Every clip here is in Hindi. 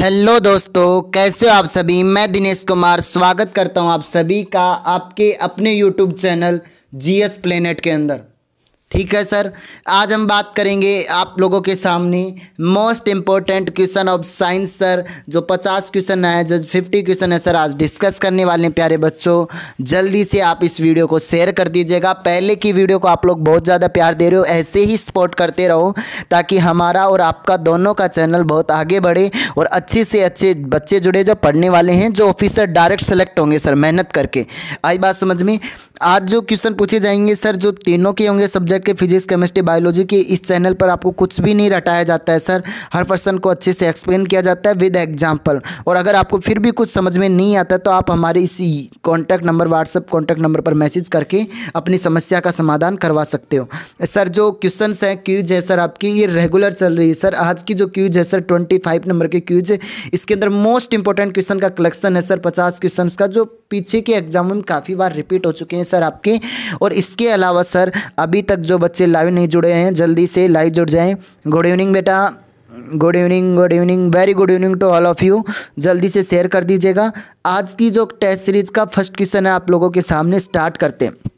हेलो दोस्तों कैसे हो आप सभी मैं दिनेश कुमार स्वागत करता हूं आप सभी का आपके अपने यूट्यूब चैनल जीएस प्लेनेट के अंदर ठीक है सर आज हम बात करेंगे आप लोगों के सामने most important question of science sir जो पचास क्वेश्चन है जो फिफ्टी क्वेश्चन है सर आज डिस्कस करने वाले हैं प्यारे बच्चों जल्दी से आप इस वीडियो को शेयर कर दीजिएगा पहले की वीडियो को आप लोग बहुत ज़्यादा प्यार दे रहे हो ऐसे ही सपोर्ट करते रहो ताकि हमारा और आपका दोनों का चैनल बहुत आगे बढ़े और अच्छे से अच्छे बच्चे जुड़े जो पढ़ने वाले हैं जो ऑफिसर डायरेक्ट सेलेक्ट होंगे सर मेहनत करके आई बात समझ में आज जो क्वेश्चन पूछे जाएंगे सर जो तीनों के होंगे सब्जेक्ट के फिजिक्स केमिस्ट्री बायोलॉजी के इस चैनल पर आपको कुछ भी नहीं रटाया जाता है सर हर पर्सन को अच्छे से एक्सप्लेन किया जाता है विद एग्जाम्पल और अगर आपको फिर भी कुछ समझ में नहीं आता तो आप हमारे इसी contact number WhatsApp contact number पर मैसेज करके अपनी समस्या का समाधान करवा सकते हो सर जो क्वेश्चन हैं क्यूज है सर आपकी ये रेगुलर चल रही है सर आज की जो क्यूज है सर ट्वेंटी फाइव नंबर के क्यूज है इसके अंदर मोस्ट इंपॉर्टेंट क्वेश्चन का कलेक्शन है सर पचास क्वेश्चन का जो पीछे के एग्जाम में काफ़ी बार रिपीट हो चुके हैं सर आपके और इसके अलावा सर अभी तक जो बच्चे लाइव नहीं जुड़े हैं जल्दी से लाइव जुड़ जाएँ गुड इवनिंग बेटा good evening good evening very good evening to all of you जल्दी से शेयर कर दीजिएगा आज की जो टेस्ट सीरीज़ का फर्स्ट क्वेश्चन है आप लोगों के सामने स्टार्ट करते हैं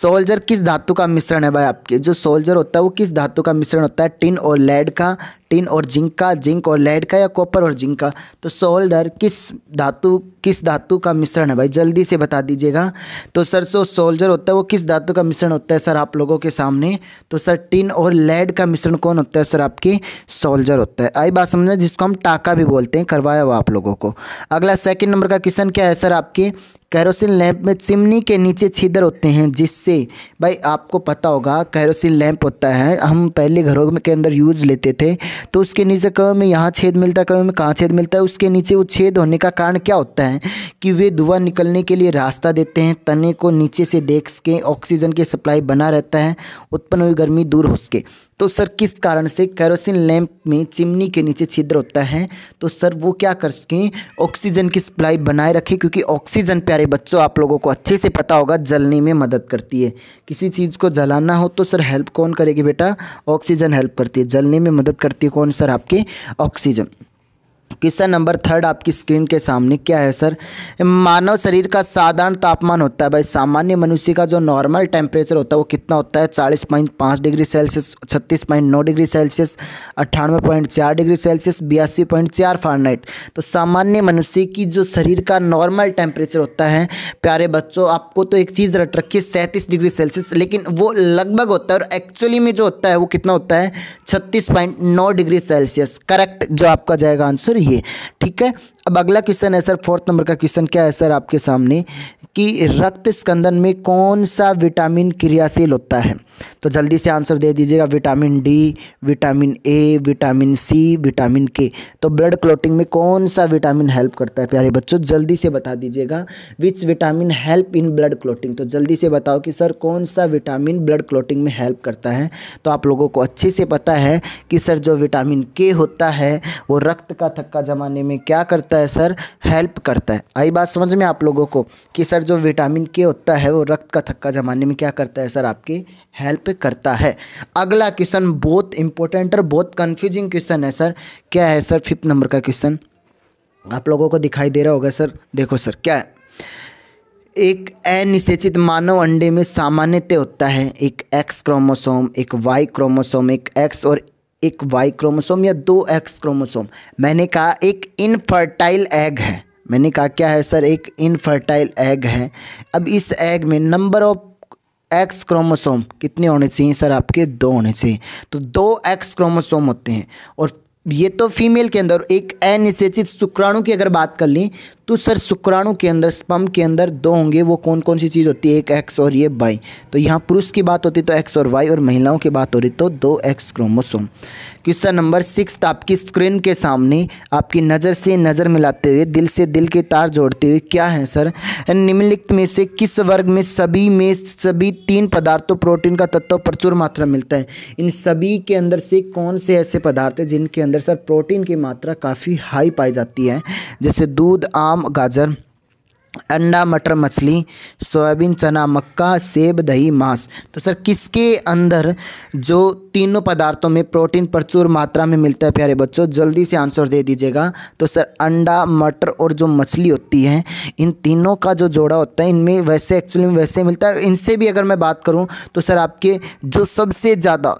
सोल्जर किस धातु का मिश्रण है भाई आपके जो सोल्जर होता है वो किस धातु का मिश्रण होता है टिन और लेड का टिन और जिंक का जिंक और लेड का या कॉपर और जिंक का तो सोल्डर किस धातु किस धातु का मिश्रण है भाई जल्दी से बता दीजिएगा तो सर सो सोल्जर होता है वो किस धातु का मिश्रण होता है सर आप लोगों के सामने तो सर टिन और लेड का मिश्रण कौन होता है सर आपके सोल्जर होता है आई बात समझना जिसको हम टाका भी बोलते हैं करवाया हुआ आप लोगों को अगला सेकेंड नंबर का क्वेश्चन क्या है सर आपकी कैरोसिन लैंप में चिमनी के नीचे छिदर होते हैं जिससे भाई आपको पता होगा कैरोसिन लैंप होता है हम पहले घरों में के अंदर यूज लेते थे तो उसके नीचे कभी में यहाँ छेद मिलता है कभी में कहाँ छेद मिलता है उसके नीचे वो छेद होने का कारण क्या होता है कि वे धुआं निकलने के लिए रास्ता देते हैं तने को नीचे से देख के ऑक्सीजन की सप्लाई बना रहता है उत्पन्न हुई गर्मी दूर हो सके तो सर किस कारण से कैरोसिन लैंप में चिमनी के नीचे छिद्र होता है तो सर वो क्या कर सकें ऑक्सीजन की सप्लाई बनाए रखें क्योंकि ऑक्सीजन प्यारे बच्चों आप लोगों को अच्छे से पता होगा जलने में मदद करती है किसी चीज़ को जलाना हो तो सर हेल्प कौन करेगी बेटा ऑक्सीजन हेल्प करती है जलने में मदद करती है कौन सर आपके ऑक्सीजन क्वेश्चन नंबर थर्ड आपकी स्क्रीन के सामने क्या है सर मानव शरीर का साधारण तापमान होता है भाई सामान्य मनुष्य का जो नॉर्मल टेम्परेचर होता है वो कितना होता है चालीस पॉइंट पाँच डिग्री सेल्सियस छत्तीस पॉइंट नौ डिग्री सेल्सियस अट्ठानवे पॉइंट चार डिग्री सेल्सियस बयासी पॉइंट चार फारनाइट तो सामान्य मनुष्य की जो शरीर का नॉर्मल टेम्परेचर होता है प्यारे बच्चों आपको तो एक चीज़ रट रखिए सैंतीस डिग्री सेल्सियस लेकिन वो लगभग होता है और एक्चुअली में जो होता है वो कितना होता है छत्तीस पॉइंट नौ डिग्री सेल्सियस करेक्ट जो आपका जाएगा आंसर चाहिए ठीक है अब अगला क्वेश्चन है सर फोर्थ नंबर का क्वेश्चन क्या है सर आपके सामने कि रक्त स्कंदन में कौन सा विटामिन क्रियाशील होता है तो जल्दी से आंसर दे दीजिएगा vitamin D vitamin A vitamin C vitamin K तो ब्लड क्लोटिंग में कौन सा विटामिन हेल्प करता है प्यारे बच्चों जल्दी से बता दीजिएगा which vitamin help in blood clotting तो जल्दी से बताओ कि सर कौन सा विटामिन ब्लड क्लोटिंग में हेल्प करता है तो आप लोगों को अच्छे से पता है कि सर जो विटामिन के होता है वो रक्त का थक्का जमाने में क्या करता है होता है सर हेल्प करता है आई बात समझ में आप लोगों को कि सर जो विटामिन के होता है वो रक्त का थक्का जमाने में क्या करता है सर आपकी हेल्प करता है अगला क्वेश्चन बहुत इंपॉर्टेंट और बहुत कन्फ्यूजिंग क्वेश्चन है सर क्या है सर फिफ्थ नंबर का क्वेश्चन आप लोगों को दिखाई दे रहा होगा सर देखो सर क्या है एक अनिषेचित मानव अंडे में सामान्यतः होता है एक एक्स क्रोमोसोम एक वाई क्रोमोसोम एक एक्स और एक वाई क्रोमोसोम या दो एक्स क्रोमोसोम मैंने कहा एक इनफर्टाइल एग है मैंने कहा क्या है सर एक इनफर्टाइल एग है अब इस एग में नंबर ऑफ एक्स क्रोमोसोम कितने होने चाहिए सर आपके दो होने चाहिए तो दो एक्स क्रोमोसोम होते हैं और ये तो फीमेल के अंदर एक अनिषेचित शुक्राणु की अगर बात कर लें तो सर शुक्राणु के अंदर स्पम के अंदर दो होंगे वो कौन कौन सी चीज़ होती है एक एक्स और ये वाई तो यहाँ पुरुष की बात होती तो एक्स और वाई और महिलाओं की बात हो रही तो दो X chromosome question number six आपकी स्क्रीन के सामने आपकी नज़र से नज़र मिलाते हुए दिल से दिल के तार जोड़ते हुए क्या है सर निम्नलिखित में से किस वर्ग में सभी में सभी तीन पदार्थों प्रोटीन का तत्व प्रचुर मात्रा मिलता है इन सभी के अंदर से कौन से ऐसे पदार्थ हैं जिनके अंदर सर प्रोटीन की मात्रा काफ़ी हाई पाई जाती है जैसे दूध आम गाजर अंडा मटर मछली सोयाबीन चना मक्का सेब दही मांस तो सर किसके अंदर जो तीनों पदार्थों में प्रोटीन प्रचुर मात्रा में मिलता है प्यारे बच्चों जल्दी से आंसर दे दीजिएगा तो सर अंडा मटर और जो मछली होती है इन तीनों का जो जोड़ा होता है इनमें वैसे एक्चुअली में वैसे मिलता है इनसे भी अगर मैं बात करूँ तो सर आपके जो सबसे ज़्यादा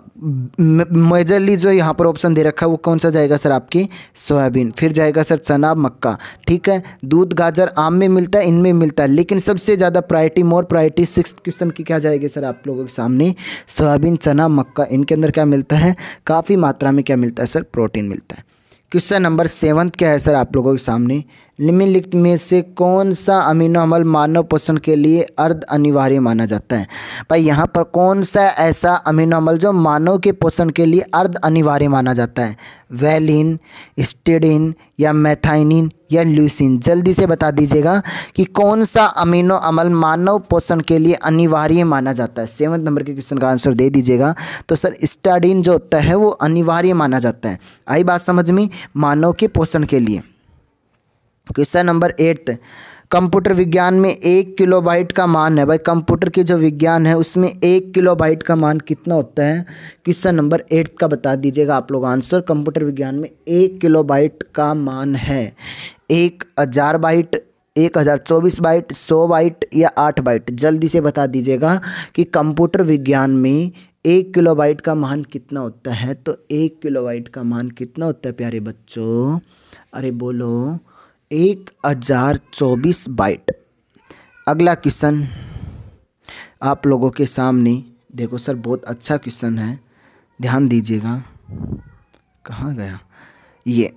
मेजरली जो यहाँ पर ऑप्शन दे रखा है वो कौन सा जाएगा सर आपकी सोयाबीन फिर जाएगा सर चना मक्का ठीक है दूध गाजर आम में मिलता है डेटा इनमें मिलता है लेकिन सबसे ज़्यादा priority more priority six question की क्या जाएगी सर आप लोगों के सामने सोयाबीन चना मक्का इनके अंदर क्या मिलता है काफ़ी मात्रा में क्या मिलता है सर प्रोटीन मिलता है क्वेश्चन नंबर सेवन क्या है सर आप लोगों के सामने निम्नलिखित में से कौन सा अमीनो अम्ल मानव पोषण के लिए अर्ध अनिवार्य माना जाता है भाई यहाँ पर कौन सा ऐसा अमीनो अम्ल जो मानव के पोषण के लिए अर्ध अनिवार्य माना जाता है वेलिन स्टेडिन या मैथाइनिन या ल्यूसिन जल्दी से बता दीजिएगा कि कौन सा अमीनो अम्ल मानव पोषण के लिए अनिवार्य माना जाता है सेवन्थ नंबर के क्वेश्चन का आंसर दे दीजिएगा तो सर स्टाडिन जो होता है वो अनिवार्य माना जाता है आई बात समझ में मानव के पोषण के लिए क्वेश्चन नंबर एट्थ कंप्यूटर विज्ञान में एक किलोबाइट का मान है भाई कंप्यूटर की जो विज्ञान है उसमें एक किलोबाइट का मान कितना होता है क्वेश्चन नंबर एट का बता दीजिएगा आप लोग आंसर कंप्यूटर विज्ञान में एक किलोबाइट का मान है एक हज़ार बाइट एक हज़ार चौबीस बाइट सौ बाइट या आठ बाइट जल्दी से बता दीजिएगा कि कंप्यूटर विज्ञान में एक किलो का मान कितना होता है तो एक किलो का मान कितना होता है प्यारे बच्चों अरे बोलो एक हज़ार चौबीस बाइट अगला क्वेश्चन आप लोगों के सामने देखो सर बहुत अच्छा क्वेश्चन है ध्यान दीजिएगा कहाँ गया ये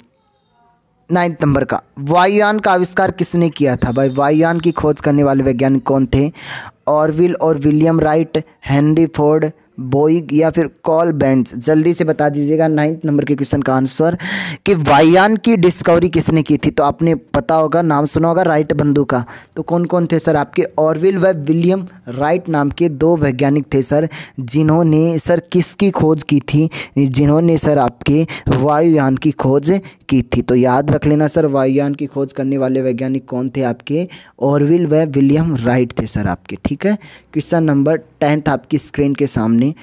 नाइन्थ नंबर का वायुयान का आविष्कार किसने किया था भाई वायुयान की खोज करने वाले वैज्ञानिक कौन थे ऑरविल और William Wright Henry Ford Boeing या फिर कॉल बेंच जल्दी से बता दीजिएगा नाइन्थ नंबर के क्वेश्चन का आंसर कि वायान की डिस्कवरी किसने की थी तो आपने पता होगा नाम सुना होगा राइट बंधु का तो कौन कौन थे सर आपके ऑरविल व विलियम राइट नाम के दो वैज्ञानिक थे सर जिन्होंने सर किसकी खोज की थी जिन्होंने सर आपके वायुयान की खोज की थी तो याद रख लेना सर वायुयान की खोज करने वाले वैज्ञानिक कौन थे आपके ऑरविल व विलियम राइट थे सर आपके ठीक है क्वेश्चन नंबर टेंथ आपकी स्क्रीन के सामने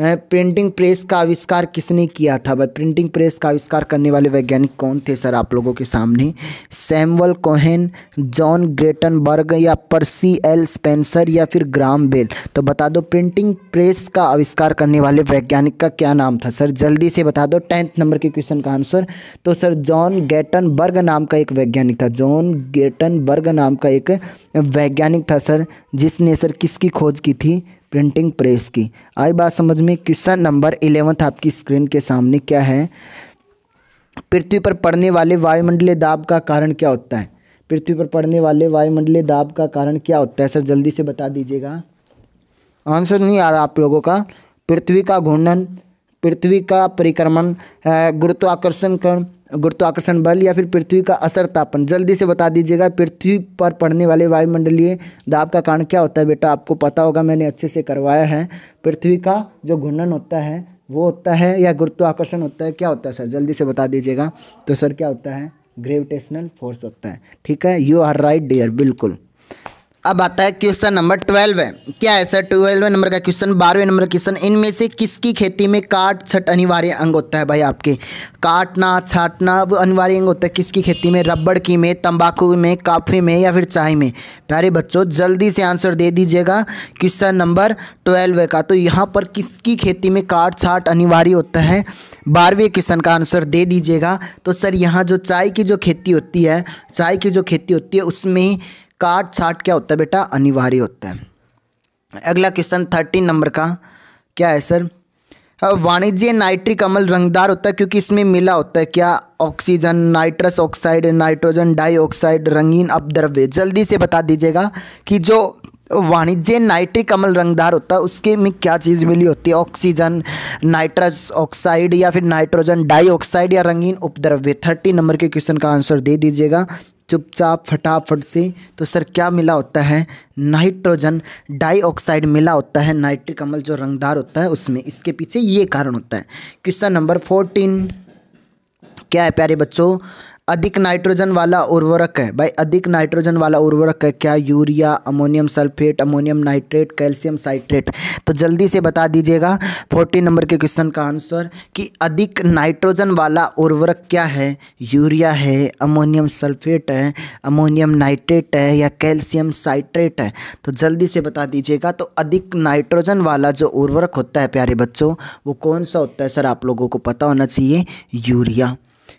प्रिंटिंग प्रेस का आविष्कार किसने किया था भाई प्रिंटिंग प्रेस का आविष्कार करने वाले वैज्ञानिक कौन थे सर आप लोगों के सामने सैमुअल कोहेन जॉन ग्रेटनबर्ग या पर्सी एल स्पेंसर या फिर ग्राम बेल तो बता दो प्रिंटिंग प्रेस का आविष्कार करने वाले वैज्ञानिक का क्या नाम था सर जल्दी से बता दो टेंथ नंबर के क्वेश्चन का आंसर तो सर जॉन गेटनबर्ग नाम का एक वैज्ञानिक था जॉन गेटनबर्ग नाम का एक वैज्ञानिक था सर जिसने सर किसकी खोज की थी प्रिंटिंग प्रेस की आई बात समझ में किस्सा नंबर इलेवंथ आपकी स्क्रीन के सामने क्या है पृथ्वी पर पड़ने वाले वायुमंडलीय दाब का कारण क्या होता है पृथ्वी पर पड़ने वाले वायुमंडलीय दाब का कारण क्या होता है सर जल्दी से बता दीजिएगा आंसर नहीं आ रहा आप लोगों का पृथ्वी का घूर्णन पृथ्वी का परिक्रमण गुरुत्वाकर्षण कर्ण गुरुत्वाकर्षण बल या फिर पृथ्वी का असर तापन जल्दी से बता दीजिएगा पृथ्वी पर पड़ने वाले वायुमंडलीय दाब का कारण क्या होता है बेटा आपको पता होगा मैंने अच्छे से करवाया है पृथ्वी का जो घूर्णन होता है वो होता है या गुरुत्वाकर्षण होता है क्या होता है सर जल्दी से बता दीजिएगा तो सर क्या होता है ग्रेविटेशनल फोर्स होता है ठीक है यू आर राइट डियर बिल्कुल अब आता है क्वेश्चन नंबर ट्वेल्व है क्या है सर ट्वेल्व नंबर का क्वेश्चन बारहवें नंबर का क्वेश्चन इनमें से किसकी खेती में काट छट अनिवार्य अंग होता है भाई आपके काटना छाटना अब अनिवार्य अंग होता है किसकी खेती में रबड़ की में तंबाकू में काफ़ी में या फिर चाय में प्यारे बच्चों जल्दी से आंसर दे दीजिएगा क्वेश्चन नंबर ट्वेल्व का तो यहाँ पर किसकी खेती में काट छाट अनिवार्य होता है बारहवें क्वेश्चन का आंसर दे दीजिएगा तो सर यहाँ जो चाय की जो खेती होती है चाय की जो खेती होती है उसमें काट छाट क्या होता है बेटा अनिवार्य होता है अगला क्वेश्चन थर्टीन नंबर का क्या है सर वाणिज्य नाइट्रिक अमल रंगदार होता है क्योंकि इसमें मिला होता है क्या oxygen nitrous oxide nitrogen dioxide रंगीन अपद्रव्य जल्दी से बता दीजिएगा कि जो वाणिज्य नाइट्रिक अमल रंगदार होता है उसके में क्या चीज़ मिली होती है ऑक्सीजन नाइट्रस ऑक्साइड या फिर नाइट्रोजन डाइऑक्साइड या रंगीन उपद्रव्य थर्टी नंबर के क्वेश्चन का आंसर दे दीजिएगा चुपचाप फटाफट से तो सर क्या मिला होता है नाइट्रोजन डाइऑक्साइड मिला होता है नाइट्रिक अम्ल जो रंगदार होता है उसमें इसके पीछे ये कारण होता है क्वेश्चन नंबर फोर्टीन क्या है प्यारे बच्चों अधिक नाइट्रोजन वाला उर्वरक है भाई अधिक नाइट्रोजन वाला उर्वरक है क्या urea ammonium sulphate ammonium nitrate calcium citrate तो जल्दी से बता दीजिएगा फोर्टीन नंबर के क्वेश्चन का आंसर कि अधिक नाइट्रोजन वाला उर्वरक क्या है यूरिया है अमोनियम सल्फेट है अमोनियम नाइट्रेट है या कैल्शियम साइट्रेट है तो जल्दी से बता दीजिएगा तो अधिक नाइट्रोजन वाला जो उर्वरक होता है प्यारे बच्चों वो कौन सा होता है सर आप लोगों को पता होना चाहिए यूरिया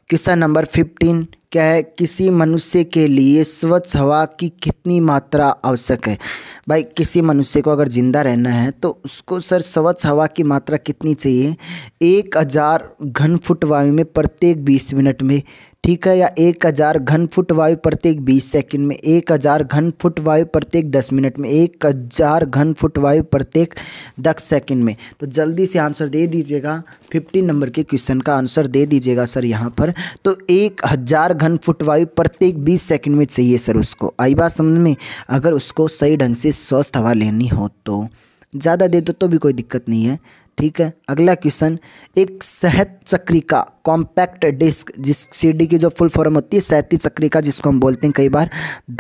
किस्सा नंबर फिफ्टीन क्या है किसी मनुष्य के लिए स्वच्छ हवा की कितनी मात्रा आवश्यक है भाई किसी मनुष्य को अगर ज़िंदा रहना है तो उसको सर स्वच्छ हवा की मात्रा कितनी चाहिए एक हज़ार घन फुट वायु में प्रत्येक बीस मिनट में ठीक है या एक हज़ार घन फुट वायु प्रत्येक बीस सेकंड में एक हज़ार घन फुट वायु प्रत्येक दस मिनट में एक हज़ार घन फुट वायु प्रत्येक दस सेकंड में तो जल्दी से आंसर दे दीजिएगा फिफ्टीन नंबर के क्वेश्चन का आंसर दे दीजिएगा सर यहाँ पर तो एक हज़ार घन फुट वायु प्रत्येक बीस सेकेंड में चाहिए सर उसको आई बात समझ में अगर उसको सही ढंग से स्वस्थ हवा लेनी हो तो ज़्यादा दे दो तो भी कोई दिक्कत नहीं है ठीक है अगला क्वेश्चन एक सहत चक्री का कॉम्पैक्ट डिस्क जिस सीडी की जो फुल फॉर्म होती है सहती चक्री का जिसको हम बोलते हैं कई बार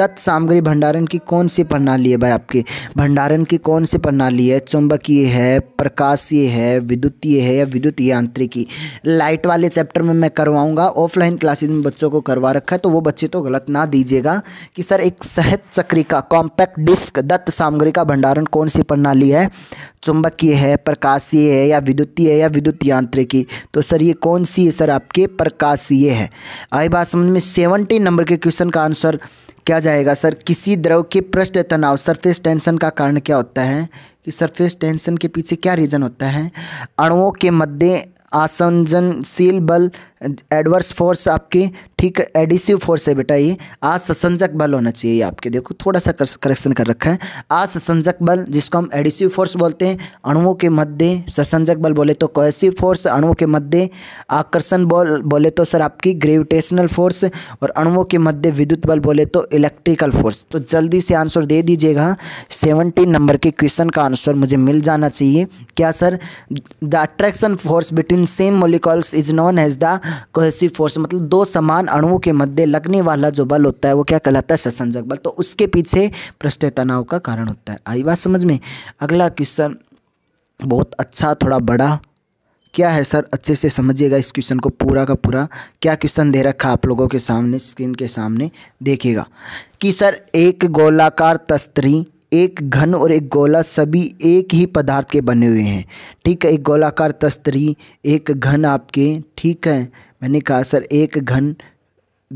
दत्त सामग्री भंडारण की कौन सी प्रणाली है भाई आपकी भंडारण की कौन सी प्रणाली है चुंबकीय है प्रकाशीय है विद्युतीय है या विद्युत यांत्रिकी लाइट वाले चैप्टर में मैं करवाऊँगा ऑफलाइन क्लासेज में बच्चों को करवा रखा है तो वो बच्चे तो गलत ना दीजिएगा कि सर एक सहत चक्री का कॉम्पैक्ट डिस्क दत्त सामग्री का भंडारण कौन सी प्रणाली है चुंबकीय है प्रकाशीय चुंबकीय है या विद्युतीय है या विद्युत यांत्रिकी तो सर ये कौन सी है सर आपके प्रकाशीय है आई बात समझ में सेवनटीन नंबर के क्वेश्चन का आंसर क्या जाएगा सर किसी द्रव के पृष्ठ तनाव सरफेस टेंशन का कारण क्या होता है कि सरफेस टेंशन के पीछे क्या रीज़न होता है अणुओं के मध्य आसंजनशील बल एडवर्स फोर्स आपकी ठीक एडिसिव फोर्स है बेटा ये आसंजक बल होना चाहिए आपके देखो थोड़ा सा करेक्शन कर रखा है आसंजक बल जिसको हम एडिसिव फोर्स बोलते हैं अणुओं के मध्य ससंजक बल बोले तो कोएसिव फोर्स अणुओं के मध्य आकर्षण बल बोले तो सर आपकी ग्रेविटेशनल फोर्स और अणुओं के मध्य विद्युत बल बोले तो इलेक्ट्रिकल फोर्स तो जल्दी से आंसर दे दीजिएगा सेवनटीन नंबर के क्वेश्चन का आंसर मुझे मिल जाना चाहिए क्या sir the attraction force between same molecules is known as the cohesive force मतलब दो समान अणुओं के मध्य लगने वाला जो बल होता है वो क्या कहलाता है ससंजक बल तो उसके पीछे पृष्ठ तनाव का कारण होता है आई बात समझ में अगला क्वेश्चन बहुत अच्छा थोड़ा बड़ा क्या है सर अच्छे से समझिएगा इस क्वेश्चन को पूरा का पूरा क्या क्वेश्चन दे रखा आप लोगों के सामने स्क्रीन के सामने देखिएगा कि सर एक गोलाकार तस्तरी एक घन और एक गोला सभी एक ही पदार्थ के बने हुए हैं ठीक है एक गोलाकार तस्तरी एक घन आपके ठीक है मैंने कहा सर एक घन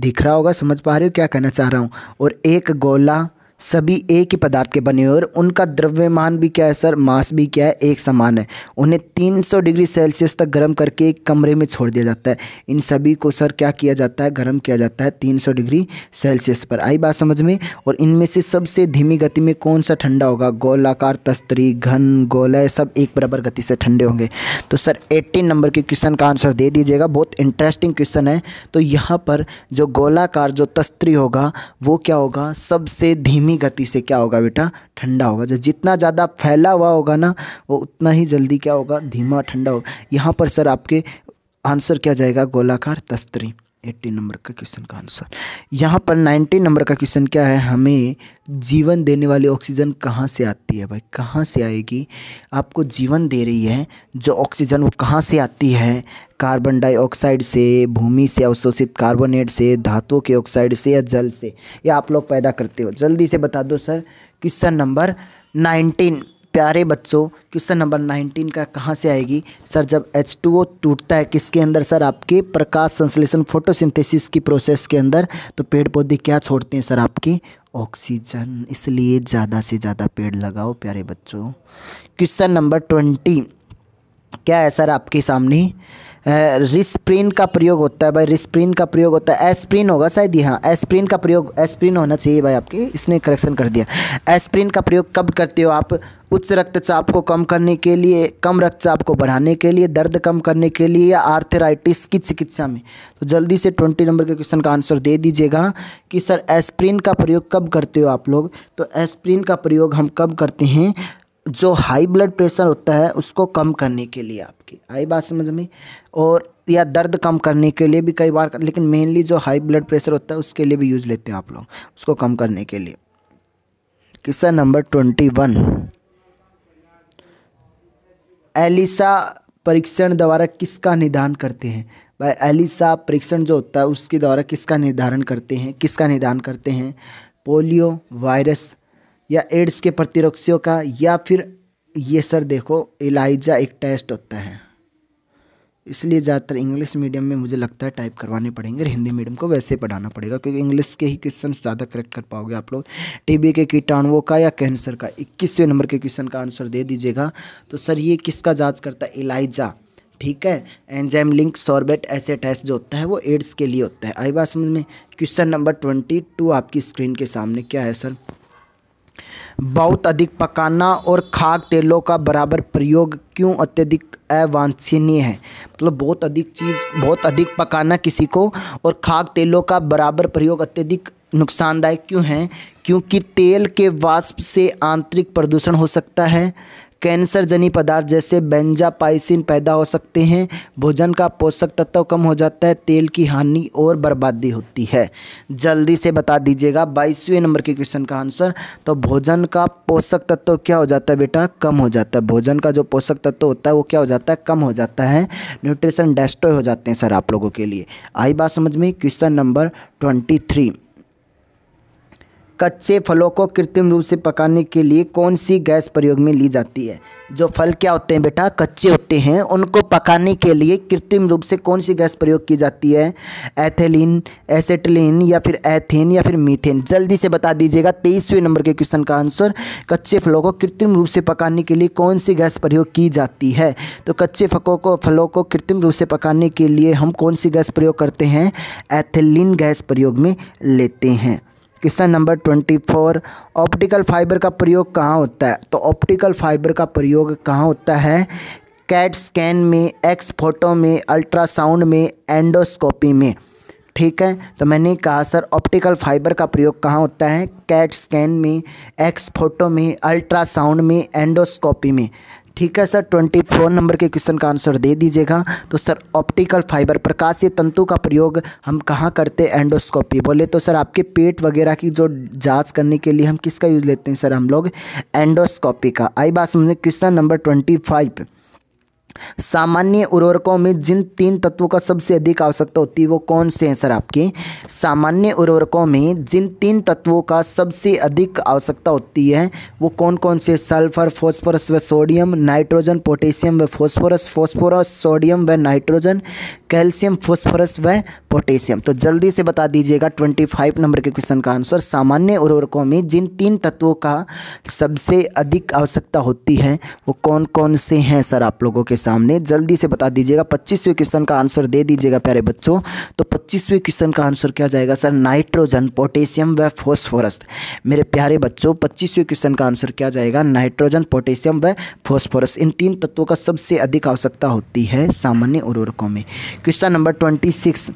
दिख रहा होगा समझ पा रहे हो क्या कहना चाह रहा हूँ और एक गोला सभी एक ही पदार्थ के बने हुए और उनका द्रव्यमान भी क्या है सर मास भी क्या है एक समान है उन्हें 300 डिग्री सेल्सियस तक गर्म करके एक कमरे में छोड़ दिया जाता है इन सभी को सर क्या किया जाता है गर्म किया जाता है 300 डिग्री सेल्सियस पर आई बात समझ में और इनमें से सबसे धीमी गति में कौन सा ठंडा होगा गोलाकार तस्तरी घन गोलय सब एक बराबर गति से ठंडे होंगे तो सर एट्टीन नंबर के क्वेश्चन का आंसर दे दीजिएगा बहुत इंटरेस्टिंग क्वेश्चन है तो यहाँ पर जो गोलाकार जो तस्तरी होगा वो क्या होगा सबसे धीमी धीमी गति से क्या होगा बेटा ठंडा होगा जो जितना ज़्यादा फैला हुआ होगा ना वो उतना ही जल्दी क्या होगा धीमा ठंडा होगा यहाँ पर सर आपके आंसर क्या जाएगा गोलाकार तस्तरी एट्टीन नंबर का क्वेश्चन का आंसर यहाँ पर नाइन्टीन नंबर का क्वेश्चन क्या है हमें जीवन देने वाली ऑक्सीजन कहाँ से आती है भाई कहाँ से आएगी आपको जीवन दे रही है जो ऑक्सीजन वो कहाँ से आती है कार्बन डाइऑक्साइड से भूमि से अवशोषित कार्बोनेट से धातुओं के ऑक्साइड से या जल से या आप लोग पैदा करते हो जल्दी से बता दो सर क्वेश्चन नंबर नाइनटीन प्यारे बच्चों क्वेश्चन नंबर नाइनटीन का कहाँ से आएगी सर जब एच टू ओ टूटता है किसके अंदर सर आपके प्रकाश संश्लेषण फोटोसिंथेसिस की प्रोसेस के अंदर तो पेड़ पौधे क्या छोड़ते हैं सर आपके ऑक्सीजन इसलिए ज़्यादा से ज़्यादा पेड़ लगाओ प्यारे बच्चों क्वेश्चन नंबर ट्वेंटी क्या है सर आपके सामने रिस्प्रिन का प्रयोग होता है भाई रिस्प्रिन का प्रयोग होता है एस्प्रिन होगा शायद यहाँ एस्प्रिन का प्रयोग एस्प्रिन होना चाहिए भाई आपके इसने करेक्शन कर दिया एस्प्रिन का प्रयोग कब करते हो आप उच्च रक्तचाप को कम करने के लिए कम रक्तचाप को बढ़ाने के लिए दर्द कम करने के लिए या आर्थराइटिस की चिकित्सा में तो जल्दी से ट्वेंटी नंबर के क्वेश्चन का आंसर दे दीजिएगा कि सर एस्प्रिन का प्रयोग कब करते हो आप लोग तो एस्प्रिन का प्रयोग हम कब करते हैं जो हाई ब्लड प्रेशर होता है उसको कम करने के लिए आपकी आई बात समझ में और या दर्द कम करने के लिए भी कई बार लेकिन मेनली जो हाई ब्लड प्रेशर होता है उसके लिए भी यूज़ लेते हैं आप लोग उसको कम करने के लिए किस्सा नंबर ट्वेंटी वन एलिसा परीक्षण द्वारा किसका निदान करते हैं भाई एलिसा परीक्षण जो होता है उसके द्वारा किसका निर्धारण करते हैं किसका निदान करते हैं पोलियो वायरस या एड्स के प्रतिरक्षियों का या फिर ये सर देखो एलाइजा एक टेस्ट होता है इसलिए ज़्यादातर इंग्लिश मीडियम में मुझे लगता है टाइप करवाने पड़ेंगे और हिंदी मीडियम को वैसे पढ़ाना पड़ेगा क्योंकि इंग्लिश के ही क्वेश्चन ज़्यादा करेक्ट कर पाओगे आप लोग टीबी के कीटाणुओं का या कैंसर का इक्कीसवें नंबर के क्वेश्चन का आंसर दे दीजिएगा तो सर ये किसका जाँच करता है एलाइजा ठीक है एंजाइम लिंक सॉर्बेट ऐसे टेस्ट जो होता है वो एड्स के लिए होता है आई बात समझ में क्वेश्चन नंबर ट्वेंटी टू आपकी स्क्रीन के सामने क्या है सर बहुत अधिक पकाना और खाक तेलों का बराबर प्रयोग क्यों अत्यधिक अवांछनीय है मतलब बहुत अधिक चीज़ बहुत अधिक पकाना किसी को और खाक तेलों का बराबर प्रयोग अत्यधिक नुकसानदायक क्यों है क्योंकि तेल के वाष्प से आंतरिक प्रदूषण हो सकता है कैंसर जनी पदार्थ जैसे बेंजापाइसिन पैदा हो सकते हैं भोजन का पोषक तत्व कम हो जाता है तेल की हानि और बर्बादी होती है जल्दी से बता दीजिएगा बाईसवें नंबर के क्वेश्चन का आंसर तो भोजन का पोषक तत्व क्या हो जाता है बेटा कम हो जाता है भोजन का जो पोषक तत्व होता है वो क्या हो जाता है कम हो जाता है न्यूट्रिशन डेस्ट्रॉय हो जाते हैं सर आप लोगों के लिए आई बात समझ में क्वेश्चन नंबर ट्वेंटी थ्री कच्चे फलों को कृत्रिम रूप से पकाने के लिए कौन सी गैस प्रयोग में ली जाती है जो फल क्या होते हैं बेटा कच्चे होते हैं उनको पकाने के लिए कृत्रिम रूप से कौन सी गैस प्रयोग की जाती है एथेलिन एसेटलिन या फिर एथेन या फिर मीथेन जल्दी से बता दीजिएगा तेईसवें नंबर के क्वेश्चन का आंसर कच्चे फलों को कृत्रिम रूप से पकाने के लिए कौन सी गैस प्रयोग की जाती है तो कच्चे फकों को फलों को कृत्रिम रूप से पकाने के लिए हम कौन सी गैस प्रयोग करते हैं एथेलिन गैस प्रयोग में लेते हैं question number twenty four optical fibre का प्रयोग कहाँ होता है तो ऑप्टिकल फाइबर का प्रयोग कहाँ होता है कैट स्कैन में एक्स फोटो में अल्ट्रासाउंड में एंडोस्कोपी में ठीक है तो मैंने कहा सर ऑप्टिकल फाइबर का प्रयोग कहाँ होता है कैट स्कैन में एक्स फोटो में अल्ट्रासाउंड में एंडोस्कोपी में ठीक है सर ट्वेंटी फोर नंबर के क्वेश्चन का आंसर दे दीजिएगा तो सर ऑप्टिकल फाइबर प्रकाशीय तंतु का प्रयोग हम कहाँ करते हैं एंडोस्कोपी बोले तो सर आपके पेट वगैरह की जो जांच करने के लिए हम किसका यूज़ लेते हैं सर हम लोग एंडोस्कोपी का आई बात समझे क्वेश्चन नंबर ट्वेंटी फाइव सामान्य उर्वरकों में जिन तीन तत्वों का सबसे अधिक आवश्यकता होती है वो कौन से हैं सर आपके सामान्य उर्वरकों में जिन तीन तत्वों का सबसे अधिक आवश्यकता होती है वो कौन कौन से सल्फर फॉस्फोरस व सोडियम नाइट्रोजन पोटेशियम व फॉस्फोरस फॉस्फोरस सोडियम व नाइट्रोजन कैल्शियम फॉस्फोरस व पोटेशियम तो जल्दी से बता दीजिएगा ट्वेंटी फाइव नंबर के क्वेश्चन का आंसर सामान्य उर्वरकों में जिन तीन तत्वों का सबसे अधिक आवश्यकता होती है वो कौन कौन से हैं सर आप लोगों के सामने जल्दी से बता दीजिएगा पच्चीसवें क्वेश्चन का आंसर दे दीजिएगा प्यारे बच्चों तो पच्चीसवें क्वेश्चन का आंसर क्या जाएगा सर नाइट्रोजन पोटेशियम व फॉस्फोरस मेरे प्यारे बच्चों पच्चीसवें क्वेश्चन का आंसर क्या जाएगा नाइट्रोजन पोटेशियम व फॉस्फोरस इन तीन तत्वों का सबसे अधिक आवश्यकता होती है सामान्य उर्वरकों में क्वेश्चन नंबर ट्वेंटी सिक्स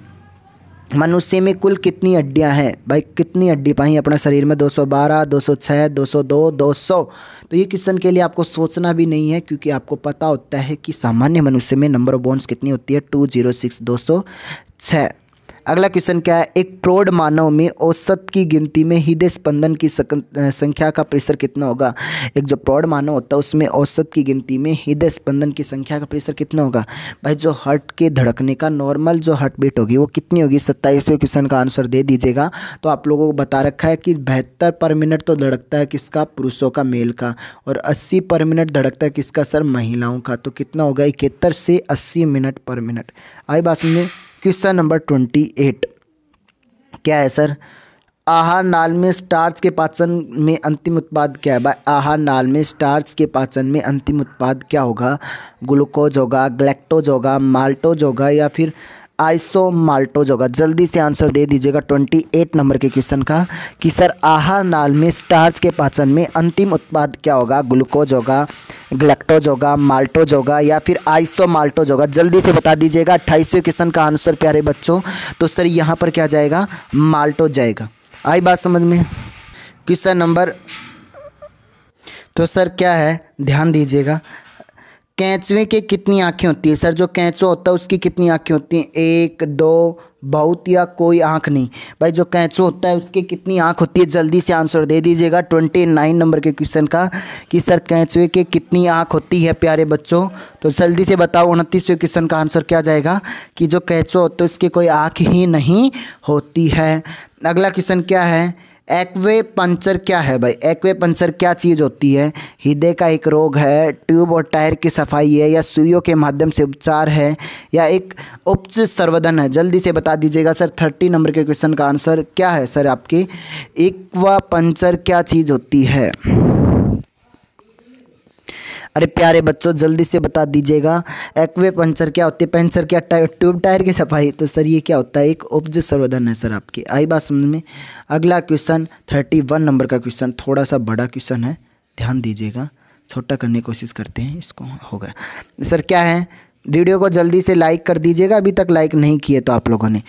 मनुष्य में कुल कितनी हड्डियां हैं भाई कितनी हड्डी पाई अपना शरीर में 212, 206, 202, 200 तो ये क्वेश्चन के लिए आपको सोचना भी नहीं है क्योंकि आपको पता होता है कि सामान्य मनुष्य में नंबर ऑफ बोन्स कितनी होती है टू जीरो सिक्स दो सौ छः अगला क्वेश्चन क्या है एक प्रौढ़ मानव में औसत की गिनती में हृदय स्पंदन की संख्या का प्रेशर कितना होगा एक जो प्रौढ़ मानव होता है उसमें औसत की गिनती में हृदय स्पंदन की संख्या का प्रेशर कितना होगा भाई जो हार्ट के धड़कने का नॉर्मल जो हार्ट बीट होगी वो कितनी होगी सत्ताईसवें क्वेश्चन का आंसर दे दीजिएगा तो आप लोगों को बता रखा है कि बहत्तर पर मिनट तो धड़कता है किसका पुरुषों का मेल का और अस्सी पर मिनट धड़कता है किसका सर महिलाओं का तो कितना होगा इकहत्तर से अस्सी मिनट पर मिनट आई बात समझे क्वेश्चन नंबर ट्वेंटी एट क्या है सर आहार नाल में स्टार्च के पाचन में अंतिम उत्पाद क्या है भाई आहार नाल में स्टार्च के पाचन में अंतिम उत्पाद क्या होगा ग्लूकोज होगा ग्लैक्टोज होगा माल्टोज होगा या फिर आइसो माल्टोज होगा जल्दी से आंसर दे दीजिएगा ट्वेंटी एट नंबर के क्वेश्चन का कि सर आहार नाल में स्टार्च के पाचन में अंतिम उत्पाद क्या होगा ग्लूकोज होगा ग्लेक्टोज होगा माल्टोज होगा या फिर आइसो माल्टोज होगा जल्दी से बता दीजिएगा अट्ठाईसवें क्वेश्चन का आंसर प्यारे बच्चों तो सर यहाँ पर क्या जाएगा माल्टोज जाएगा आई बात समझ में क्वेश्चन नंबर तो सर क्या है ध्यान दीजिएगा कैंचवे के कितनी आँखें होती है सर जो कैंचो होता है उसकी कितनी आँखें होती हैं एक दो बहुत या कोई आँख नहीं भाई जो कैंचो होता है उसकी कितनी आँख होती है जल्दी से आंसर दे दीजिएगा ट्वेंटी नाइन नंबर के क्वेश्चन का कि सर कैंचवे के कितनी आँख होती है प्यारे बच्चों तो जल्दी से बताओ उनतीसवें क्वेश्चन का आंसर क्या जाएगा कि जो कैंचो होता है उसकी कोई आँख ही नहीं होती है अगला क्वेश्चन क्या है एक्वे पंचर क्या है भाई एक्वे पंचर क्या चीज़ होती है हृदय का एक रोग है ट्यूब और टायर की सफाई है या सुइयों के माध्यम से उपचार है या एक उपच सर्वधन है जल्दी से बता दीजिएगा सर थर्टी नंबर के क्वेश्चन का आंसर क्या है सर आपकी एक्वा पंचर क्या चीज़ होती है अरे प्यारे बच्चों जल्दी से बता दीजिएगा एक्वे पंचर क्या होती है पंचर क्या टायर ट्यूब टायर की सफाई तो सर ये क्या होता है एक उपज सर्वधन है सर आपकी आई बात समझ में अगला क्वेश्चन थर्टी वन नंबर का क्वेश्चन थोड़ा सा बड़ा क्वेश्चन है ध्यान दीजिएगा छोटा करने की कोशिश करते हैं इसको हो गया सर क्या है वीडियो को जल्दी से लाइक कर दीजिएगा अभी तक लाइक नहीं किए तो आप लोगों ने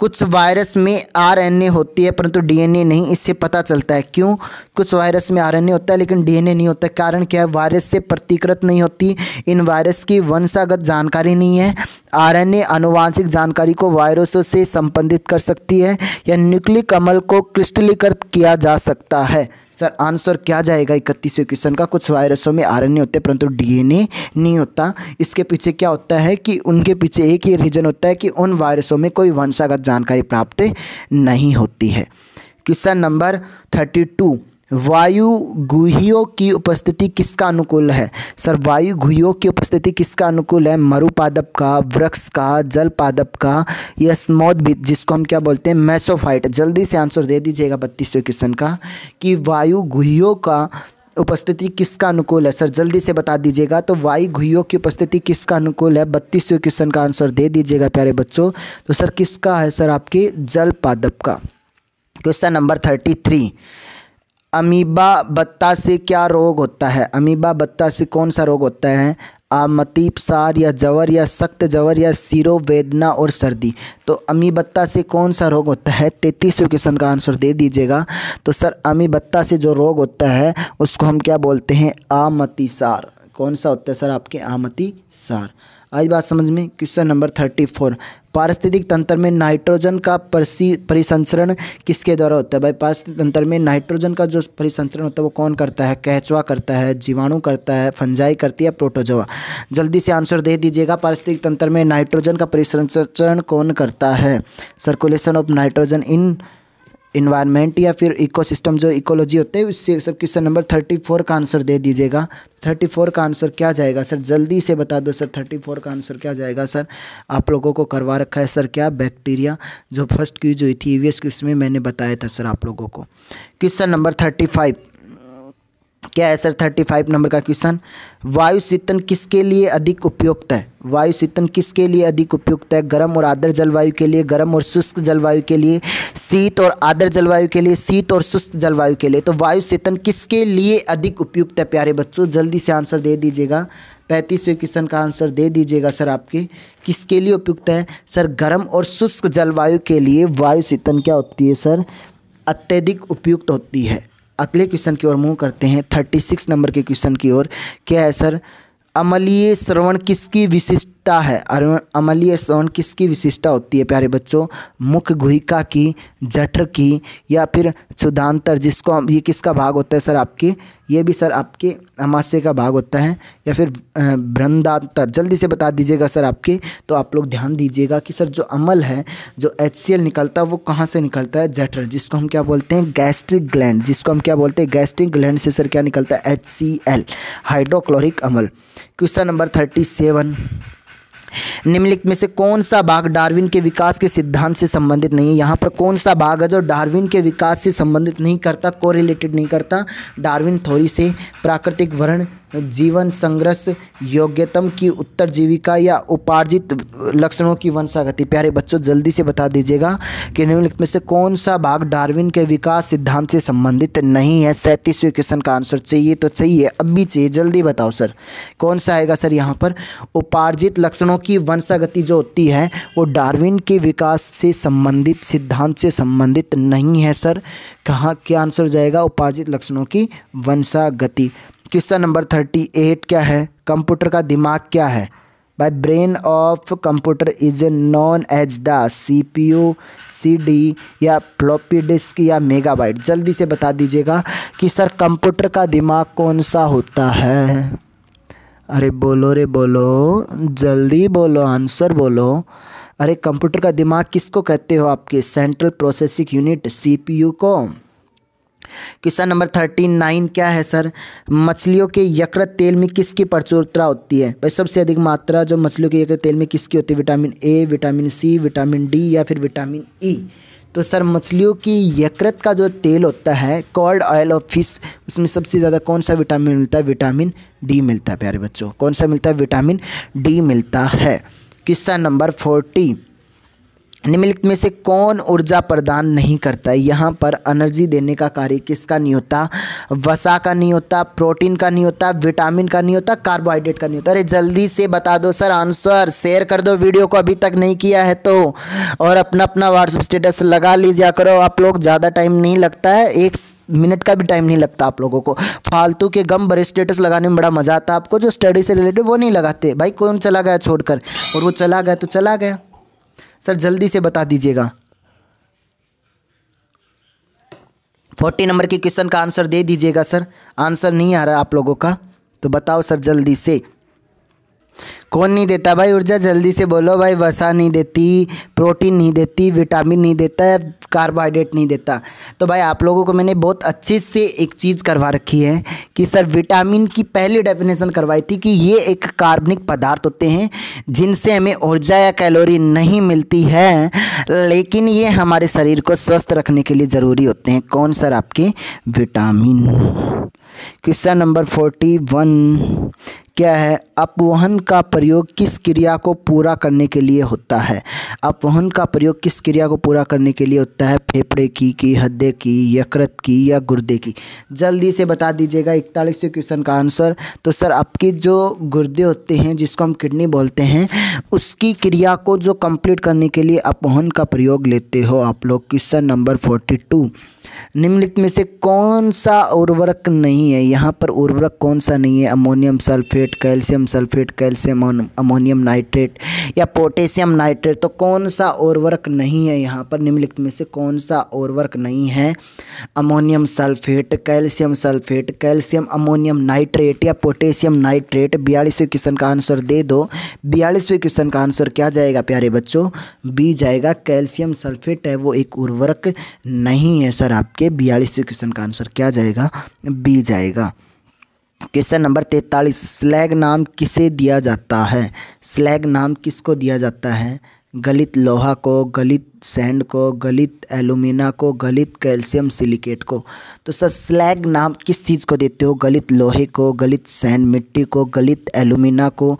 कुछ वायरस में आरएनए होती है परंतु एन डीएनए नहीं इससे पता चलता है क्यों कुछ वायरस में आरएनए होता है लेकिन डीएनए नहीं होता कारण क्या है वायरस से प्रतिकृत नहीं होती इन वायरस की वंशागत जानकारी नहीं है आरएनए आनुवांशिक जानकारी को वायरसों से संबंधित कर सकती है या न्यूक्लिक अमल को क्रिस्टलीकृत किया जा सकता है सर आंसर क्या जाएगा इकतीसवें क्वेश्चन का कुछ वायरसों में आरएनए होते हैं परंतु डीएनए नहीं होता इसके पीछे क्या होता है कि उनके पीछे एक ही रीज़न होता है कि उन वायरसों में कोई वंशागत जानकारी प्राप्त नहीं होती है क्वेश्चन नंबर थर्टी टू वायु गुहियों की उपस्थिति किसका अनुकूल है सर वायु गुहियों की उपस्थिति किसका अनुकूल है मरुपादप का वृक्ष का जल पादप का या स्मोद जिसको हम क्या बोलते हैं मैसोफाइट जल्दी से आंसर दे दीजिएगा बत्तीसवें क्वेश्चन का कि वायु गुहियों का उपस्थिति किसका अनुकूल है सर जल्दी से बता दीजिएगा तो वायु गुहियों की उपस्थिति किसका अनुकूल है बत्तीसवें क्वेश्चन का आंसर दे दीजिएगा प्यारे बच्चों तो सर किसका है सर आपके जल पादप का question number thirty three amoeba बत्ता से क्या रोग होता है अमीबा बत्ता से कौन सा रोग होता है आमतीब सार या जवर या सख्त जवर या सिरो वेदना और सर्दी तो अमीबत्ता से कौन सा रोग होता है तैतीसवें क्वेश्चन का आंसर दे दीजिएगा तो सर अमीबत्ता से जो रोग होता है उसको हम क्या बोलते हैं आमती सार कौन सा होता है सर आपके आमती सार आई बात समझ में क्वेश्चन नंबर थर्टी फोर पारिस्थितिक तंत्र में नाइट्रोजन का परिसंचरण किसके द्वारा होता है भाई पारिस्थितिक तंत्र में नाइट्रोजन का जो परिसंचरण होता है वो कौन करता है कैचवा करता है जीवाणु करता है फंजाई करती है प्रोटोजोआ जल्दी से आंसर दे दीजिएगा पारिस्थितिक तंत्र में नाइट्रोजन का परिसंचरण कौन करता है circulation of nitrogen in environment या फिर इकोसिस्टम जो इकोलॉजी होते हैं उससे sir question number thirty four का आंसर दे दीजिएगा थर्टी फोर का आंसर क्या जाएगा सर जल्दी से बता दो सर थर्टी फोर का आंसर क्या जाएगा सर आप लोगों को करवा रखा है सर क्या बैक्टीरिया जो फर्स्ट क्यूज हुई थी ईवीएस की उसमें मैंने बताया था सर आप लोगों को क्वेश्चन नंबर थर्टी फाइव क्या है सर थर्टी फाइव नंबर का क्वेश्चन वायु शीतन किसके लिए अधिक उपयुक्त है वायु शीतन किसके लिए अधिक उपयुक्त है गर्म और आदर जलवायु के लिए गर्म और शुष्क जलवायु के लिए शीत और आदर जलवायु के लिए शीत और शुष्क जलवायु के लिए तो वायु शीतन किसके लिए अधिक उपयुक्त है प्यारे बच्चों जल्दी से आंसर दे दीजिएगा पैंतीसवें क्वेश्चन का आंसर दे दीजिएगा सर आपके किसके लिए उपयुक्त है सर गर्म और शुष्क जलवायु के लिए वायु शीतन क्या होती है सर अत्यधिक उपयुक्त होती है अगले क्वेश्चन की ओर मुंह करते हैं थर्टी सिक्स नंबर के क्वेश्चन की ओर क्या है सर अमलीय श्रवण किसकी विशिष्ट विशिष्टता है अमलीय सौन किसकी विशिष्टता होती है प्यारे बच्चों मुख गुहिका की जठर की या फिर क्षुधांतर जिसको ये किसका भाग होता है सर आपके ये भी सर आपके अमाशय का भाग होता है या फिर भ्रंदांतर जल्दी से बता दीजिएगा सर आपके तो आप लोग ध्यान दीजिएगा कि सर जो अमल है जो एच निकलता है वो कहाँ से निकलता है जठर जिसको हम क्या बोलते हैं गैस्ट्रिक ग्लैंड जिसको हम क्या बोलते हैं गैस्ट्रिक ग्लैंड से सर क्या निकलता है एच हाइड्रोक्लोरिक अमल क्वेश्चन नंबर थर्टी सेवन निम्नलिखित में से कौन सा भाग डार्विन के विकास के सिद्धांत से संबंधित नहीं है यहाँ पर कौन सा भाग है जो डार्विन के विकास से संबंधित नहीं करता कोरिलेटेड नहीं करता डार्विन थोरी से प्राकृतिक वर्ण जीवन संघर्ष योग्यतम की उत्तर जीविका या उपार्जित लक्षणों की वंशागति प्यारे बच्चों जल्दी से बता दीजिएगा कि निम्नलिखित में से कौन सा भाग डार्विन के विकास सिद्धांत से संबंधित नहीं है सैंतीसवें क्वेश्चन का आंसर चाहिए तो चाहिए अब भी चाहिए जल्दी बताओ सर कौन सा आएगा सर यहाँ पर उपार्जित लक्षणों की वंशागति जो होती है वो डार्विन के विकास से संबंधित सिद्धांत से संबंधित नहीं है सर कहाँ क्या आंसर हो जाएगा उपार्जित लक्षणों की वंशागति क्वेश्चन नंबर थर्टी एट क्या है कंप्यूटर का दिमाग क्या है by brain of computer is a known as the C P U C D या फ्लॉपी डिस्क या मेगाबाइट जल्दी से बता दीजिएगा कि सर कंप्यूटर का दिमाग कौन सा होता है अरे बोलो रे बोलो जल्दी बोलो आंसर बोलो अरे कंप्यूटर का दिमाग किसको कहते हो आपके सेंट्रल प्रोसेसिंग यूनिट सीपीयू को क्वेश्चन नंबर थर्टी नाइन क्या है सर मछलियों के यकृत तेल में किसकी प्रचुरता होती है भाई सबसे अधिक मात्रा जो मछलियों के यकृत तेल में किसकी होती है vitamin A vitamin C vitamin D या फिर विटामिन ई e। तो सर मछलियों की यकृत का जो तेल होता है कॉल्ड ऑयल ऑफ फिश उसमें सबसे ज़्यादा कौन सा विटामिन मिलता है विटामिन डी मिलता है प्यारे बच्चों कौन सा मिलता है विटामिन डी मिलता है किस्सा नंबर फोर्टी निम्नलिखित में से कौन ऊर्जा प्रदान नहीं करता है यहाँ पर एनर्जी देने का कार्य किसका नहीं होता वसा का नहीं होता प्रोटीन का नहीं होता विटामिन का नहीं होता कार्बोहाइड्रेट का नहीं होता अरे जल्दी से बता दो सर आंसर शेयर कर दो वीडियो को अभी तक नहीं किया है तो और अपना अपना व्हाट्सअप स्टेटस लगा लीजिए करो आप लोग ज़्यादा टाइम नहीं लगता है एक मिनट का भी टाइम नहीं लगता आप लोगों को फालतू के गम भरे स्टेटस लगाने में बड़ा मज़ा आता है आपको जो स्टडी से रिलेटेड वो नहीं लगाते भाई कौन चला गया छोड़कर और वो चला गया तो चला गया सर जल्दी से बता दीजिएगा फोर्टी नंबर के क्वेश्चन का आंसर दे दीजिएगा सर आंसर नहीं आ रहा आप लोगों का तो बताओ सर जल्दी से कौन नहीं देता भाई ऊर्जा जल्दी से बोलो भाई वसा नहीं देती प्रोटीन नहीं देती विटामिन नहीं देता कार्बोहाइड्रेट नहीं देता तो भाई आप लोगों को मैंने बहुत अच्छे से एक चीज़ करवा रखी है कि सर विटामिन की पहली डेफिनेशन करवाई थी कि ये एक कार्बनिक पदार्थ होते हैं जिनसे हमें ऊर्जा या कैलोरी नहीं मिलती है लेकिन ये हमारे शरीर को स्वस्थ रखने के लिए ज़रूरी होते हैं कौन सर आपके vitamin question number forty one क्या है अपवहन का प्रयोग किस क्रिया को पूरा करने के लिए होता है अपवहन का प्रयोग किस क्रिया को पूरा करने के लिए होता है फेफड़े की की हृदय की यकृत की या गुर्दे की जल्दी से बता दीजिएगा इकतालीसवें क्वेश्चन का आंसर तो सर आपके जो गुर्दे होते हैं जिसको हम किडनी बोलते हैं उसकी क्रिया को जो कंप्लीट करने के लिए अपवहन का प्रयोग लेते हो आप लोग क्वेश्चन नंबर फोर्टी टू निम्नलिखित में से कौन सा उर्वरक नहीं है यहाँ पर उर्वरक कौन सा नहीं है ammonium sulphate sulphate calcium sulphate calcium ammonium nitrate या पोटेशियम नाइट्रेट तो कौन सा उर्वरक नहीं है यहाँ पर निम्नलिखित में से कौन सा उर्वरक नहीं है ammonium sulphate calcium sulphate calcium ammonium nitrate या पोटेशियम नाइट्रेट बयालीसवें क्वेश्चन का आंसर दे दो बयालीसवें क्वेश्चन का आंसर क्या जाएगा प्यारे बच्चों बी जाएगा कैल्शियम सल्फेट है वो एक उर्वरक नहीं है सर आपके बयालीसवें क्वेश्चन का आंसर क्या जाएगा बी जाएगा क्वेश्चन नंबर तैंतालीस स्लैग नाम किसे दिया जाता है स्लैग नाम किसको दिया जाता है गलित लोहा को गलित सैंड को गलित एलुमिना को गलित कैल्शियम सिलिकेट को तो सर स्लैग नाम किस चीज़ को देते हो गलित लोहे को गलित सैंड मिट्टी को गलित एलुमिना को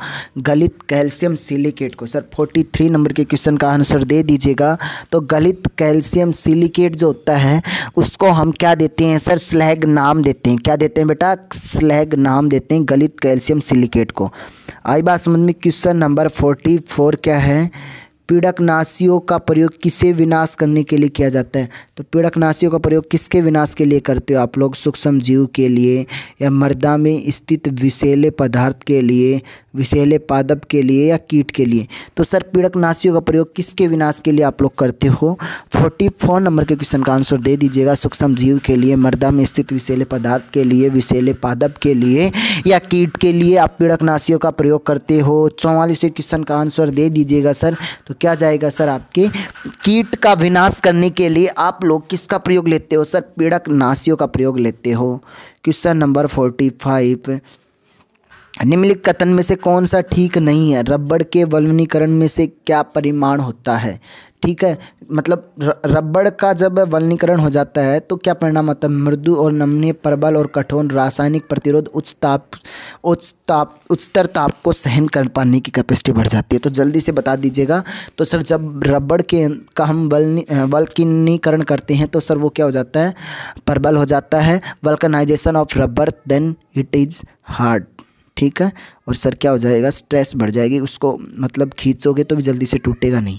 गलित कैल्शियम सिलिकेट को सर 43 नंबर के क्वेश्चन का आंसर दे दीजिएगा तो गलित कैल्शियम सिलिकेट जो होता है उसको हम क्या देते हैं सर स्लैग नाम देते हैं क्या देते हैं बेटा स्लैग नाम देते हैं गलित कैल्शियम सिलिकेट को आई बात समझ में क्वेश्चन नंबर फोर्टी फोर क्या है पीड़कनाशियों का प्रयोग किसे विनाश करने के लिए किया जाता है तो पीड़कनाशियों का प्रयोग किसके विनाश के लिए करते हो आप लोग सूक्ष्म जीव के लिए या मर्दा में स्थित विषैले पदार्थ के लिए विषैले पादप के लिए या कीट के लिए तो सर पीड़कनाशियों का प्रयोग किसके विनाश के लिए आप लोग करते हो फोर्टी फोर नंबर के क्वेश्चन का आंसर दे दीजिएगा सूक्ष्म जीव के लिए मर्दा में स्थित विषैले पदार्थ के लिए विषैले पादप के लिए या कीट के लिए आप पीड़कनाशियों का प्रयोग करते हो चौवालीसवें क्वेश्चन का आंसर दे दीजिएगा सर तो क्या जाएगा सर आपके कीट का विनाश करने के लिए आप लोग किसका प्रयोग लेते हो सर पीड़क नाशियों का प्रयोग लेते हो क्वेश्चन नंबर फोर्टी फाइव निम्नलिखित कथन में से कौन सा ठीक नहीं है रबड़ के वल्वनीकरण में से क्या परिमाण होता है ठीक है मतलब रबड़ का जब वलनीकरण हो जाता है तो क्या परिणाम होता है मृदु और नमनीय प्रबल और कठोर रासायनिक प्रतिरोध उच्च ताप उच्च ताप उच्चतर ताप को सहन कर पाने की कैपेसिटी बढ़ जाती है तो जल्दी से बता दीजिएगा तो सर जब रबड़ के का हम वल वल्किनीकरण करते हैं तो सर वो क्या हो जाता है प्रबल हो जाता है vulcanisation of rubber then it is hard ठीक है और सर क्या हो जाएगा स्ट्रेस बढ़ जाएगी उसको मतलब खींचोगे तो भी जल्दी से टूटेगा नहीं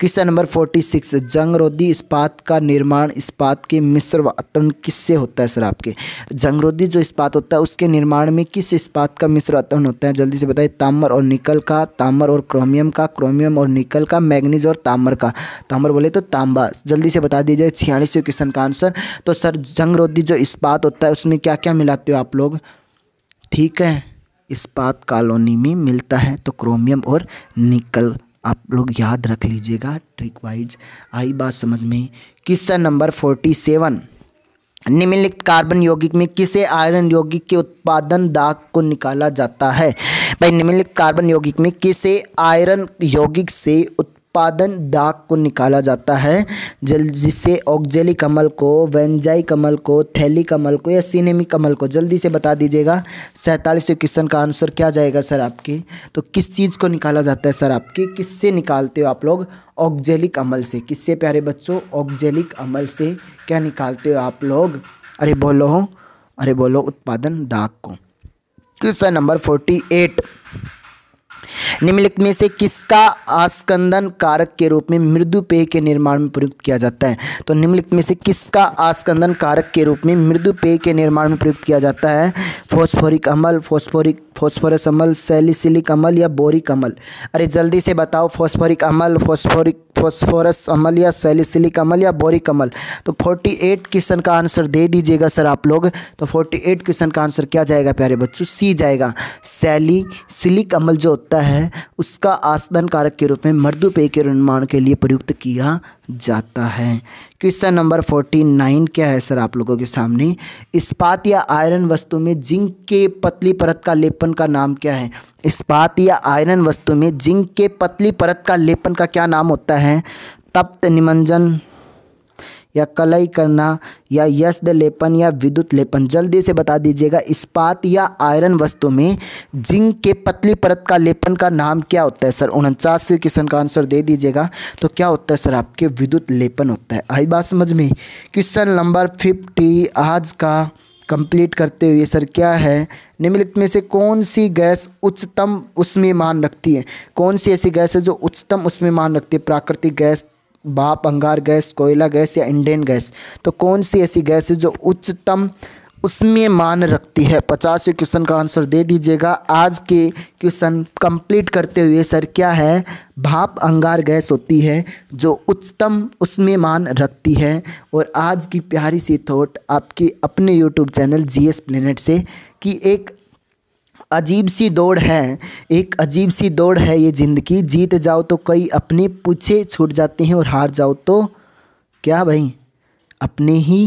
क्वेश्चन नंबर फोर्टी सिक्स जंग रोधी इस्पात का निर्माण इस्पात के मिश्र वातावरण किससे होता है सर आपके जंग रोधी जो इस्पात होता है उसके निर्माण में किस इस्पात का मिश्र वातावरण होता है जल्दी से बताइए तामर और निकल का तामर और क्रोमियम का क्रोमियम और निकल का मैगनीज़ और तामर का तामर बोले तो तांबा जल्दी से बता दीजिए छियालीसवें क्वेश्चन का आंसर तो सर जंग रोधी जो इस्पात होता है उसमें क्या क्या मिलाते हो आप लोग ठीक है इस्पात कॉलोनी में मिलता है तो क्रोमियम और निकल आप लोग याद रख लीजिएगा ट्रिक वाइज आई बात समझ में किस्सा नंबर फोर्टी सेवन निम्नलिखित कार्बन यौगिक में किसे आयरन यौगिक के उत्पादन दाग को निकाला जाता है भाई निम्नलिखित कार्बन यौगिक में किसे आयरन यौगिक से उत्पादन उत्पादन दाग को निकाला जाता है जल जिससे ऑक्जेली कमल को वेंजाई कमल को थैली कमल को या सिनेमी कमल को जल्दी से बता दीजिएगा सैंतालीसवें क्वेश्चन का आंसर क्या जाएगा सर आपके तो किस चीज़ को निकाला जाता है सर आपके किससे निकालते हो आप लोग ऑक्जेलिक अमल से किससे प्यारे बच्चों ऑक्जेलिक अमल से क्या निकालते हो आप लोग अरे बोलो अरे बोलो उत्पादन दाग को क्वेश्चन नंबर फोर्टी एट निम्नलिखित में से किसका आस्कंदन कारक के रूप में मृदु पेय के निर्माण में प्रयुक्त किया जाता है तो निम्नलिखित में से किसका आस्कंदन कारक के रूप में मृदु पेय के निर्माण में प्रयुक्त किया जाता है फॉस्फोरिक अम्ल फॉस्फोरिक फॉस्फोरस अमल सेलिसिलिक अमल या बोरिक अमल अरे जल्दी से बताओ फॉस्फोरिक अमल फॉस्फोरिक फॉस्फोरस अमल या सेलिसिलिक अमल या बोरिक अमल तो 48 क्वेश्चन का आंसर दे दीजिएगा सर आप लोग तो 48 क्वेश्चन का आंसर क्या जाएगा प्यारे बच्चों सी जाएगा सेलिसिलिक अमल जो होता है उसका आसदन कारक के रूप में मर्दुपेय के निर्माण के लिए प्रयुक्त किया जाता है क्वेश्चन नंबर फोर्टी नाइन क्या है सर आप लोगों के सामने इस्पात या आयरन वस्तु में जिंक के पतली परत का लेपन का नाम क्या है इस्पात या आयरन वस्तु में जिंक के पतली परत का लेपन का क्या नाम होता है तप्त निमंजन या कलई करना या यश्द लेपन या विद्युत लेपन जल्दी से बता दीजिएगा इस्पात या आयरन वस्तु में जिंक के पतली परत का लेपन का नाम क्या होता है सर उनचासवें क्वेश्चन का आंसर दे दीजिएगा तो क्या होता है सर आपके विद्युत लेपन होता है आई बात समझ में क्वेश्चन नंबर फिफ्टी आज का कंप्लीट करते हुए सर क्या है निम्नलिखित में से कौन सी गैस उच्चतम उसमें मान रखती है कौन सी ऐसी गैस है जो उच्चतम उसमें मान रखती है प्राकृतिक गैस भाप अंगार गैस कोयला गैस या इंडियन गैस तो कौन सी ऐसी गैस है जो उच्चतम उसमें मान रखती है पचासवें क्वेश्चन का आंसर दे दीजिएगा आज के क्वेश्चन कंप्लीट करते हुए सर क्या है भाप अंगार गैस होती है जो उच्चतम उसमें मान रखती है और आज की प्यारी सी थॉट आपके अपने YouTube channel G S Planet से कि एक अजीब सी दौड़ है एक अजीब सी दौड़ है ये ज़िंदगी जीत जाओ तो कई अपने पीछे छूट जाते हैं और हार जाओ तो क्या भाई अपने ही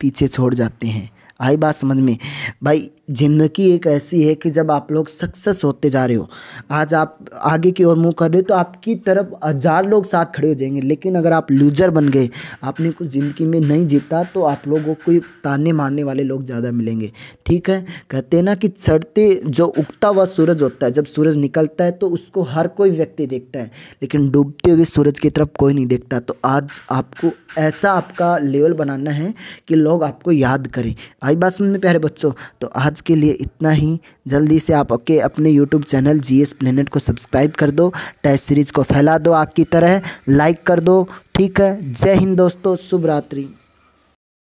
पीछे छोड़ जाते हैं आई बात समझ में भाई ज़िंदगी एक ऐसी है कि जब आप लोग सक्सेस होते जा रहे हो आज आप आगे की ओर मुंह कर रहे हो तो आपकी तरफ हज़ार लोग साथ खड़े हो जाएंगे लेकिन अगर आप लूजर बन गए आपने कुछ ज़िंदगी में नहीं जीता तो आप लोगों को ताने मारने वाले लोग ज़्यादा मिलेंगे ठीक है कहते हैं ना कि चढ़ते जो उगता हुआ सूरज होता है जब सूरज निकलता है तो उसको हर कोई व्यक्ति देखता है लेकिन डूबते हुए सूरज की तरफ कोई नहीं देखता तो आज आपको ऐसा आपका लेवल बनाना है कि लोग आपको याद करें आई बात सुनने प्यारे बच्चों तो आज आज के लिए इतना ही जल्दी से आप ओके अपने YouTube channel G S Planet को सब्सक्राइब कर दो टेस्ट सीरीज़ को फैला दो आग की तरह लाइक कर दो ठीक है जय हिंद दोस्तों शुभ रात्रि